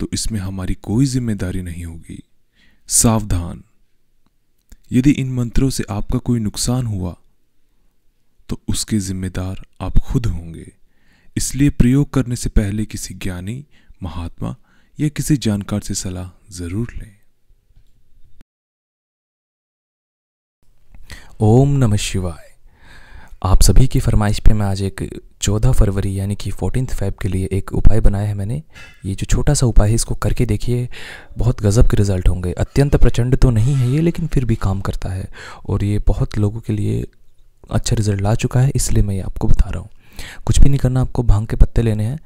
तो इसमें हमारी कोई जिम्मेदारी नहीं होगी सावधान यदि इन मंत्रों से आपका कोई नुकसान हुआ तो उसके जिम्मेदार आप खुद होंगे इसलिए प्रयोग करने से पहले किसी ज्ञानी महात्मा या किसी जानकार से सलाह जरूर लें ओम नमः शिवाय आप सभी की फरमाइश पे मैं आज एक चौदह फरवरी यानी कि फोर्टीन फेब के लिए एक उपाय बनाया है मैंने ये जो छोटा सा उपाय है इसको करके देखिए बहुत गज़ब के रिज़ल्ट होंगे अत्यंत प्रचंड तो नहीं है ये लेकिन फिर भी काम करता है और ये बहुत लोगों के लिए अच्छा रिज़ल्ट ला चुका है इसलिए मैं ये आपको बता रहा हूँ कुछ भी नहीं करना आपको भांग के पत्ते लेने हैं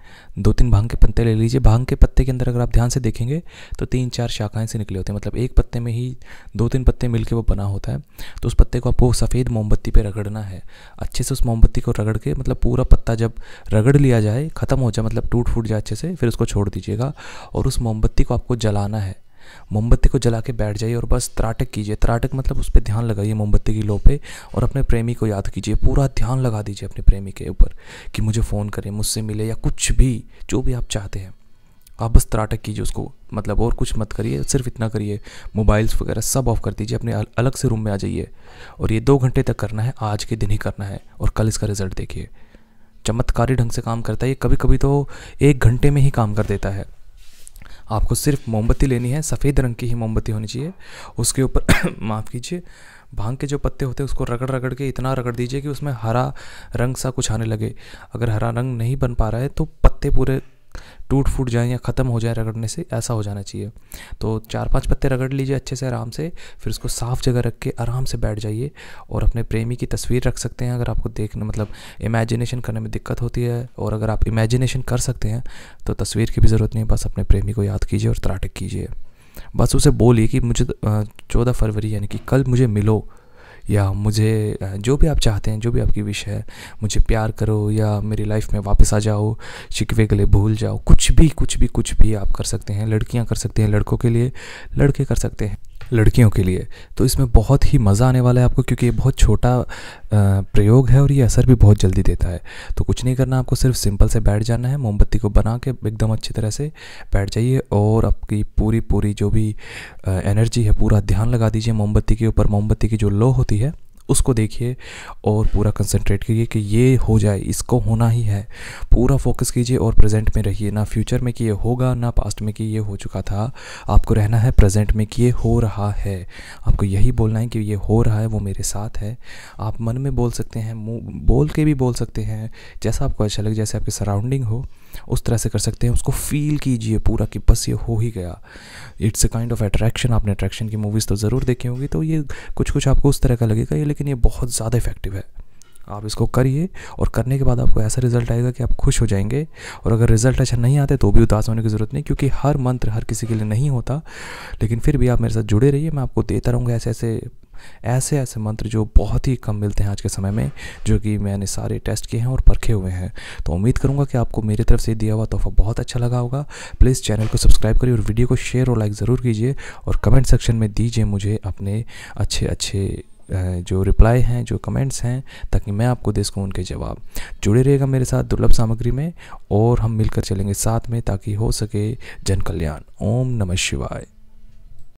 दो तीन भांग के पत्ते ले लीजिए भांग के पत्ते के अंदर अगर आप ध्यान से देखेंगे तो तीन चार शाखाएं से निकले होते हैं मतलब एक पत्ते में ही दो तीन पत्ते मिल वो बना होता है तो उस पत्ते को आपको सफ़ेद मोमबत्ती पर रगड़ना है अच्छे से उस मोमबत्ती को रगड़ के मतलब पूरा पत्ता जब रगड़ लिया जाए ख़त्म हो जाए मतलब टूट फूट जाए अच्छे से फिर उसको छोड़ दीजिएगा और उस मोमबत्ती को आपको जलाना है मोमबत्ती को जला के बैठ जाइए और बस त्राटक कीजिए त्राटक मतलब उस पर ध्यान लगाइए मोमबत्ती की लो पे और अपने प्रेमी को याद कीजिए पूरा ध्यान लगा दीजिए अपने प्रेमी के ऊपर कि मुझे फ़ोन करें मुझसे मिले या कुछ भी जो भी आप चाहते हैं आप बस त्राटक कीजिए उसको मतलब और कुछ मत करिए सिर्फ इतना करिए मोबाइल्स वगैरह सब ऑफ कर दीजिए अपने अलग से रूम में आ जाइए और ये दो घंटे तक करना है आज के दिन ही करना है और कल इसका रिज़ल्ट देखिए चमत्कारी ढंग से काम करता है ये कभी कभी तो एक घंटे में ही काम कर देता है आपको सिर्फ मोमबत्ती लेनी है सफ़ेद रंग की ही मोमबत्ती होनी चाहिए उसके ऊपर माफ़ कीजिए भांग के जो पत्ते होते हैं उसको रगड़ रगड़ के इतना रगड़ दीजिए कि उसमें हरा रंग सा कुछ आने लगे अगर हरा रंग नहीं बन पा रहा है तो पत्ते पूरे टूट फूट जाए या ख़त्म हो जाए रगड़ने से ऐसा हो जाना चाहिए तो चार पांच पत्ते रगड़ लीजिए अच्छे से आराम से फिर उसको साफ़ जगह रख के आराम से बैठ जाइए और अपने प्रेमी की तस्वीर रख सकते हैं अगर आपको देखने मतलब इमेजिनेशन करने में दिक्कत होती है और अगर आप इमेजिनेशन कर सकते हैं तो तस्वीर की भी ज़रूरत नहीं है बस अपने प्रेमी को याद कीजिए और त्राटक कीजिए बस उसे बोलिए कि मुझे चौदह फरवरी यानी कि कल मुझे मिलो या मुझे जो भी आप चाहते हैं जो भी आपकी विश है मुझे प्यार करो या मेरी लाइफ में वापस आ जाओ शिकवे गले भूल जाओ कुछ भी कुछ भी कुछ भी आप कर सकते हैं लड़कियां कर सकते हैं लड़कों के लिए लड़के कर सकते हैं लड़कियों के लिए तो इसमें बहुत ही मज़ा आने वाला है आपको क्योंकि ये बहुत छोटा प्रयोग है और ये असर भी बहुत जल्दी देता है तो कुछ नहीं करना आपको सिर्फ सिंपल से बैठ जाना है मोमबत्ती को बना के एकदम अच्छी तरह से बैठ जाइए और आपकी पूरी पूरी जो भी एनर्जी है पूरा ध्यान लगा दीजिए मोमबत्ती के ऊपर मोमबत्ती की जो लो होती है उसको देखिए और पूरा कंसंट्रेट कीजिए कि ये हो जाए इसको होना ही है पूरा फोकस कीजिए और प्रेजेंट में रहिए ना फ्यूचर में कि ये होगा ना पास्ट में कि ये हो चुका था आपको रहना है प्रेजेंट में कि ये हो रहा है आपको यही बोलना है कि ये हो रहा है वो मेरे साथ है आप मन में बोल सकते हैं बोल के भी बोल सकते हैं जैसा आपको अच्छा लगे जैसे आपकी सराउंडिंग हो उस तरह से कर सकते हैं उसको फील कीजिए पूरा कि बस ये हो ही गया it's a kind of attraction आपने अट्रैक्शन की मूवीज़ तो ज़रूर देखी होगी तो ये कुछ कुछ आपको उस तरह का लगेगा ये लेकिन ये बहुत ज़्यादा इफेक्टिव है आप इसको करिए और करने के बाद आपको ऐसा रिजल्ट आएगा कि आप खुश हो जाएंगे और अगर रिजल्ट अच्छा नहीं आते तो भी उदास होने की ज़रूरत नहीं क्योंकि हर मंत्र हर किसी के लिए नहीं होता लेकिन फिर भी आप मेरे साथ जुड़े रहिए मैं आपको देता रहूँगा ऐसे ऐसे ऐसे ऐसे मंत्र जो बहुत ही कम मिलते हैं आज के समय में जो कि मैंने सारे टेस्ट किए हैं और परखे हुए हैं तो उम्मीद करूँगा कि आपको मेरी तरफ से दिया हुआ तोहफा बहुत अच्छा लगा होगा प्लीज़ चैनल को सब्सक्राइब करिए और वीडियो को शेयर और लाइक ज़रूर कीजिए और कमेंट सेक्शन में दीजिए मुझे अपने अच्छे अच्छे जो रिप्लाई हैं जो कमेंट्स हैं ताकि मैं आपको दे सकूँ उनके जवाब जुड़े रहेगा मेरे साथ दुर्लभ सामग्री में और हम मिलकर चलेंगे साथ में ताकि हो सके जन कल्याण ओम नमः शिवाय